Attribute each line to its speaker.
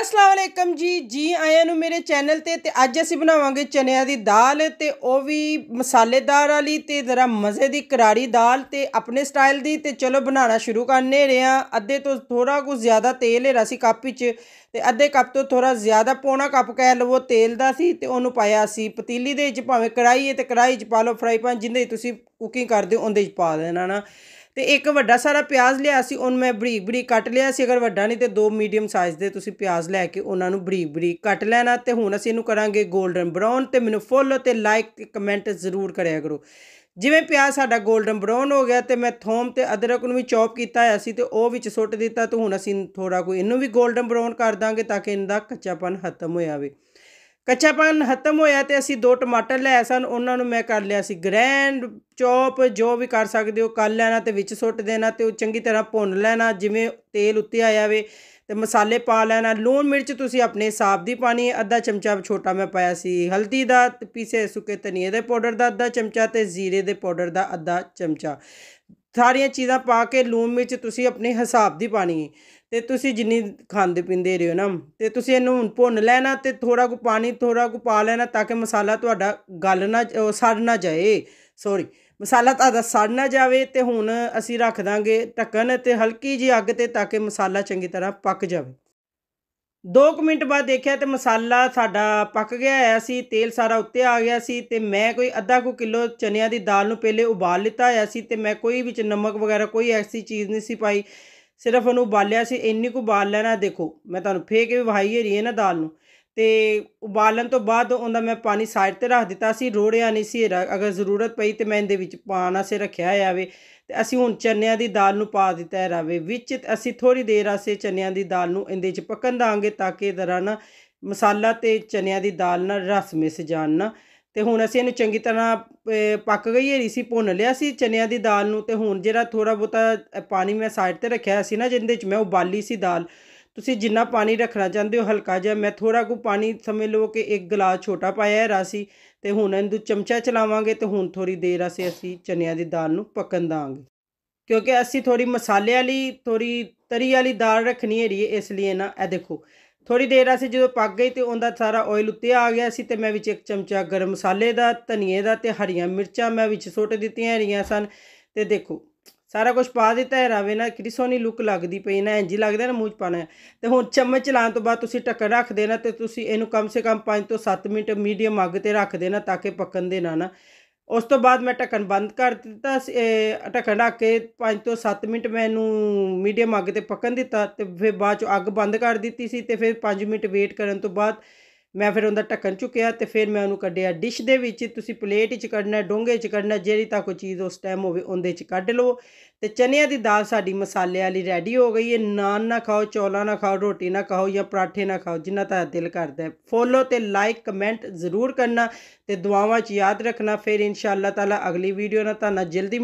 Speaker 1: ਅਸਲਾਮ ਅਲੈਕਮ ਜੀ ਜੀ ਆਇਆਂ ਨੂੰ ਮੇਰੇ ਚੈਨਲ ਤੇ ਤੇ ਅੱਜ ਅਸੀਂ ਬਣਾਵਾਂਗੇ ਚਨਿਆਂ ਦੀ ਦਾਲ ਤੇ ਉਹ ਵੀ ਮਸਾਲੇਦਾਰ ਵਾਲੀ ਤੇ ਜ਼ਰਾ ਮਜ਼ੇ ਦੀ ਕਰਾਰੀ ਦਾਲ ਤੇ ਆਪਣੇ ਸਟਾਈਲ ਦੀ ਤੇ ਚਲੋ ਬਣਾਉਣਾ ਸ਼ੁਰੂ ਕਰਨੇ ਰਿਆਂ ਅੱਧੇ ਤੋਂ ਥੋੜਾ ਕੁ ਜ਼ਿਆਦਾ ਤੇਲ ਹੈ ਸੀ ਕੱਪ ਵਿੱਚ ਤੇ ਅੱਧੇ ਕੱਪ ਤੋਂ ਥੋੜਾ ਜ਼ਿਆਦਾ ਪੌਣਾ ਕੱਪ ਕਹਿ ਲਵੋ ਤੇਲ ਦਾ ਸੀ ਤੇ ਉਹਨੂੰ ਪਾਇਆ ਸੀ ਪਤੀਲੀ ਦੇ ਵਿੱਚ ਭਾਵੇਂ ਕੜਾਈ ਹੈ ਤੇ ਕੜਾਈ 'ਚ ਪਾ ਲਓ ਫਰਾਈ ਪੈਨ ਜਿੰਦੇ ਤੁਸੀਂ ਕੁਕਿੰਗ ਕਰਦੇ ਹੋ ਉਹਦੇ 'ਚ ਪਾ ਦੇਣਾ ਨਾ ਤੇ ਇੱਕ ਵੱਡਾ ਸਾਰਾ ਪਿਆਜ਼ ਲਿਆ ਸੀ ਉਹਨ ਮੈਂ ਬਰੀਕ ਬਰੀਕ ਕੱਟ ਲਿਆ ਸੀ ਅਗਰ ਵੱਡਾ ਨਹੀਂ ਤੇ ਦੋ ਮੀਡੀਅਮ ਸਾਈਜ਼ ਦੇ ਤੁਸੀਂ ਪਿਆਜ਼ ਲੈ ਕੇ ਉਹਨਾਂ ਨੂੰ ਬਰੀਕ ਬਰੀਕ ਕੱਟ ਲੈਣਾ ਤੇ ਹੁਣ ਅਸੀਂ ਇਹਨੂੰ ਕਰਾਂਗੇ 골ਡਨ ਬ੍ਰਾਊਨ ਤੇ ਮੈਨੂੰ ਫੋਲੋ ਤੇ ਲਾਈਕ ਤੇ ਕਮੈਂਟ ਜ਼ਰੂਰ ਕਰਿਆ ਕਰੋ ਜਿਵੇਂ ਪਿਆਜ਼ ਸਾਡਾ 골ਡਨ ਬ੍ਰਾਊਨ ਹੋ ਗਿਆ ਤੇ ਮੈਂ ਥੋਮ ਤੇ ਅਦਰਕ ਨੂੰ ਵੀ ਚੌਪ ਕੀਤਾ ਹੋਇਆ ਸੀ ਤੇ ਉਹ ਵਿੱਚ ਸੁੱਟ ਦਿੱਤਾ ਤੇ ਹੁਣ ਅਸੀਂ ਥੋੜਾ ਕੋਈ ਇਹਨੂੰ ਵੀ 골ਡਨ ਬ੍ਰਾਊਨ ਕਰ ਦਾਂਗੇ ਤਾਂ ਕਿ ਇਹਦਾ ਕੱਚਾਪਨ ਖਤਮ ਹੋ ਜਾਵੇ ਕੱਚਾਪਨ ਖਤਮ ਹੋਇਆ ਤੇ ਅਸੀਂ ਦੋ ਟਮਾਟਰ ਲੈ ਸਨ ਉਹਨਾਂ ਨੂੰ ਮੈਂ ਕਰ ਲਿਆ ਸੀ ਗ੍ਰੈਂਡ ਚੌਪ ਜੋ ਵੀ ਕਰ ਸਕਦੇ ਹੋ ਕਰ ਲੈਣਾ ਤੇ ਵਿੱਚ ਸੁੱਟ ਦੇਣਾ ਤੇ ਉਹ ਚੰਗੀ ਤਰ੍ਹਾਂ ਭੁੰਨ ਲੈਣਾ ਜਿਵੇਂ ਤੇਲ ਉੱਤੇ ਆਇਆ ਵੇ ਤੇ ਮਸਾਲੇ ਪਾ ਲੈਣਾ ਲੂਣ ਮਿਰਚ ਤੁਸੀਂ ਆਪਣੇ ਹਿਸਾਬ ਦੀ ਪਾਣੀ ਅੱਧਾ ਚਮਚਾ ਛੋਟਾ ਮੈਂ ਪਾਇਆ ਸੀ ਹਲਦੀ ਦਾ ਪੀਸੇ ਸੁੱਕੇ ਧਨੀਏ ਦੇ ਪਾਊਡਰ ਦਾ ਅੱਧਾ ਚਮਚਾ ਤੇ ਜ਼ੀਰੇ ਦੇ ਪਾਊਡਰ ਦਾ ਅੱਧਾ ਚਮਚਾ ਸਾਰੀਆਂ ਚੀਜ਼ਾਂ ਪਾ ਕੇ ਲੂਣ ਮਿਰਚ ਤੁਸੀਂ ਆਪਣੇ ਹਿਸਾਬ ਦੀ ਪਾਣੀ ਤੇ ਤੁਸੀਂ ਜਿੰਨੀ ਖਾਂਦੇ ਪਿੰਦੇ ਰਹੇ ਹੋ ਨਾ ਤੇ ਤੁਸੀਂ ਇਹਨੂੰ ਭੁੰਨ ਲੈਣਾ ਤੇ ਥੋੜਾ ਕੁ ਪਾਣੀ ਥੋੜਾ ਕੁ ਪਾ ਲੈਣਾ ਤਾਂ ਕਿ ਮਸਾਲਾ ਤੁਹਾਡਾ ਗਲ ਨਾ ਸੜ ਨਾ ਜਾਏ ਸੌਰੀ ਮਸਾਲਾ ਤੁਹਾਡਾ ਸੜ ਨਾ ਜਾਵੇ ਤੇ ਹੁਣ ਅਸੀਂ ਰੱਖ ਦਾਂਗੇ ਢੱਕਣ ਤੇ ਹਲਕੀ ਜੀ ਅੱਗ ਤੇ ਤਾਂ ਕਿ ਮਸਾਲਾ ਚੰਗੀ ਤਰ੍ਹਾਂ ਪੱਕ ਜਾਵੇ 2 ਮਿੰਟ ਬਾਅਦ ਦੇਖਿਆ ਤੇ ਮਸਾਲਾ ਸਾਡਾ ਪੱਕ ਗਿਆ ਹੈ ਸੀ ਤੇਲ ਸਾਰਾ ਉੱਤੇ ਆ ਗਿਆ ਸੀ ਤੇ ਮੈਂ ਕੋਈ ਅੱਧਾ ਕੁ ਕਿਲੋ ਚਨਿਆਂ ਦੀ ਦਾਲ ਨੂੰ ਪਹਿਲੇ ਉਬਾਲ ਲਿੱਤਾ ਹੋਇਆ ਸੀ ਤੇ ਮੈਂ ਕੋਈ ਵਿੱਚ ਨਮਕ ਵਗੈਰਾ ਕੋਈ ਐਸੀ ਚੀਜ਼ ਨਹੀਂ ਸੀ ਪਾਈ ਸਿਰਫ ਉਹਨੂੰ ਉਬਾਲਿਆ ਸੀ ਇੰਨੀ ਕੁ ਉਬਾਲ ਲੈਣਾ ਦੇਖੋ ਮੈਂ ਤੁਹਾਨੂੰ ਫੇਰ ਕੇ ਵਹਾਈ ਰਹੀ ਹੈ ਨਾ ਦਾਲ ਨੂੰ ਤੇ ਉਬਾਲਣ ਤੋਂ ਬਾਅਦ ਉਹਦਾ ਮੈਂ ਪਾਣੀ ਸਾਈਡ ਤੇ ਰੱਖ ਦਿੱਤਾ ਸੀ ਰੋੜਿਆ ਨਹੀਂ ਸੀ ਅਗਰ ਜ਼ਰੂਰਤ ਪਈ ਤੇ ਮੈਂ ਇਹਦੇ ਵਿੱਚ ਪਾਣਾ ਸੇ ਰੱਖਿਆ ਆਵੇ ਤੇ ਅਸੀਂ ਹੁਣ ਚੰਨਿਆਂ ਦੀ ਦਾਲ ਨੂੰ ਪਾ ਦਿੱਤਾ ਹੈ ਰਾਵੇ ਵਿੱਚ ਅਸੀਂ ਥੋੜੀ ਦੇਰ ਆਸੇ ਚੰਨਿਆਂ ਦੀ ਦਾਲ ਨੂੰ ਇਹਦੇ ਵਿੱਚ ਪਕਣ ਦਾਂਗੇ ਤਾਂ ਕਿ ਦਰਾਂ ਨਾ ਮਸਾਲਾ ਤੇ ਚੰਨਿਆਂ ਦੀ ਦਾਲ ਨਾਲ ਰਸ ਮਿਸ ਜਾਣ ਨਾ ਤੇ ਹੁਣ ਅਸੀਂ ਇਹਨੂੰ ਚੰਗੀ ਤਰ੍ਹਾਂ ਪੱਕ ਗਈ ਹੈ ਸੀ ਭੁੰਨ ਲਿਆ ਸੀ ਚਨਿਆਂ ਦੀ ਦਾਲ ਨੂੰ ਤੇ ਹੁਣ ਜਿਹੜਾ ਥੋੜਾ ਬੋਤਾ ਪਾਣੀ ਮੈਂ ਸਾਈਡ ਤੇ ਰੱਖਿਆ ਸੀ ਨਾ ਜਿੰਦੇ ਵਿੱਚ ਮੈਂ ਉਬਾਲੀ ਸੀ ਦਾਲ ਤੁਸੀਂ ਜਿੰਨਾ ਪਾਣੀ ਰੱਖਣਾ ਚਾਹੁੰਦੇ ਹੋ ਹਲਕਾ ਜਿਹਾ ਮੈਂ ਥੋੜਾ ਕੁ ਪਾਣੀ ਸਮੇ ਲੋ ਕਿ ਇੱਕ ਗਲਾਸ ਛੋਟਾ ਪਾਇਆ ਹੈ ਰਾਸੀ ਤੇ ਹੁਣ ਇਹਨੂੰ ਚਮਚਾ ਚਲਾਵਾਂਗੇ ਤੇ ਹੁਣ ਥੋੜੀ ਦੇਰ ਅਸੀਂ ਅਸੀਂ ਚਨਿਆਂ ਦੀ ਦਾਲ ਨੂੰ ਪੱਕਣ ਦਾਂਗੇ ਕਿਉਂਕਿ ਅਸੀਂ ਥੋੜੀ ਮਸਾਲੇ ਵਾਲੀ ਥੋੜੀ ਤਰੀ ਵਾਲੀ ਦਾਲ ਰੱਖਣੀ ਹੈ ਇਸ ਲਈ ਨਾ ਇਹ ਦੇਖੋ ਥੋੜੀ ਦੇਰ ਅਸੀਂ ਜਦੋਂ ਪੱਕ ਗਈ ਤੇ ਉਹਦਾ ਸਾਰਾ ਆਇਲ ਉੱਤੇ ਆ ਗਿਆ ਸੀ ਤੇ ਮੈਂ ਵਿੱਚ ਇੱਕ ਚਮਚਾ ਗਰਮ ਮਸਾਲੇ ਦਾ ਧਨੀਏ ਦਾ ਤੇ ਹਰੀਆਂ ਮਿਰਚਾਂ ਮੈਂ ਵਿੱਚ ਸੁੱਟ ਦਿੱਤੀਆਂ ਰੀਆਂ ਸਨ ਤੇ ਦੇਖੋ ਸਾਰਾ ਕੁਝ ਪਾ ਦਿੱਤਾ ਹੈ ਰਾਵੇ ਨਾਲ ਕਿਹੜੀ ਸੋਹਣੀ ਲੁੱਕ ਲੱਗਦੀ ਪਈ ਨਾ ਇੰਜ ਲੱਗਦਾ ਨਾ ਮੂੰਹ ਚ ਪਾਣਾ ਤੇ ਹੁਣ ਚਮਚ ਚਲਾਉਣ ਤੋਂ ਬਾਅਦ ਤੁਸੀਂ ਟੱਕਰ ਰੱਖ ਦੇਣਾ ਤੇ ਤੁਸੀਂ ਇਹਨੂੰ ਕਮ ਸੇ ਕਮ 5 ਤੋਂ 7 ਮਿੰਟ ਮੀਡੀਅਮ ਅੱਗ ਤੇ ਰੱਖ ਦੇਣਾ ਤਾਂ ਕਿ ਪੱਕਣ ਦੇ ਨਾ ਨਾ ਉਸ ਤੋਂ ਬਾਅਦ ਮੈਂ ਢੱਕਣ ਬੰਦ ਕਰ ਦਿੱਤਾ ਢੱਕਣ ਢੱਕ ਕੇ 5 ਤੋਂ 7 ਮਿੰਟ ਮੈਨੂੰ ਮੀਡੀਅਮ ਅੱਗ ਤੇ ਪੱਕਣ ਦਿੱਤਾ ਤੇ ਫਿਰ ਬਾਅਦ ਚ ਅੱਗ ਬੰਦ ਕਰ ਦਿੱਤੀ ਸੀ ਤੇ ਫਿਰ 5 ਮਿੰਟ ਵੇਟ ਕਰਨ ਤੋਂ ਬਾਅਦ ਮੈਂ ਫਿਰ ਉਹਦਾ ਢੱਕਣ ਚੁੱਕਿਆ ਤੇ ਫਿਰ ਮੈਂ ਉਹਨੂੰ ਕੱਢਿਆ ਡਿਸ਼ ਦੇ ਵਿੱਚ ਤੁਸੀਂ ਪਲੇਟ 'ਚ ਕੱਢਣਾ ਡੋਂਗੇ 'ਚ ਕੱਢਣਾ ਜਿਹੜੀ ਤਾਂ ਕੋਈ ਚੀਜ਼ ਉਸ ਟਾਈਮ ਹੋਵੇ ਉਹਦੇ 'ਚ ਕੱਢ ਲਓ ਤੇ ਚਨਿਆਂ ਦੀ ਦਾਲ ਸਾਡੀ ਮਸਾਲੇ ਵਾਲੀ ਰੈਡੀ ਹੋ ਗਈ ਹੈ ਨਾਨ ਨਾ ਖਾਓ ਚੌਲਾਂ ਨਾ ਖਾਓ ਰੋਟੀ ਨਾ ਖਾਓ ਜਾਂ ਪਰਾਠੇ ਨਾ ਖਾਓ ਜਿੰਨਾ ਤਾਂ ਦਿਲ ਕਰਦਾ ਫੋਲੋ ਤੇ ਲਾਈਕ ਕਮੈਂਟ ਜ਼ਰੂਰ ਕਰਨਾ ਤੇ ਦੁਆਵਾਂ 'ਚ ਯਾਦ ਰੱਖਣਾ ਫਿਰ ਇਨਸ਼ਾ ਅੱਲਾਹ ਤਾਲਾ ਅਗਲੀ ਵੀਡੀਓ ਨਾਲ ਤੁਹਾਨੂੰ ਜਲਦੀ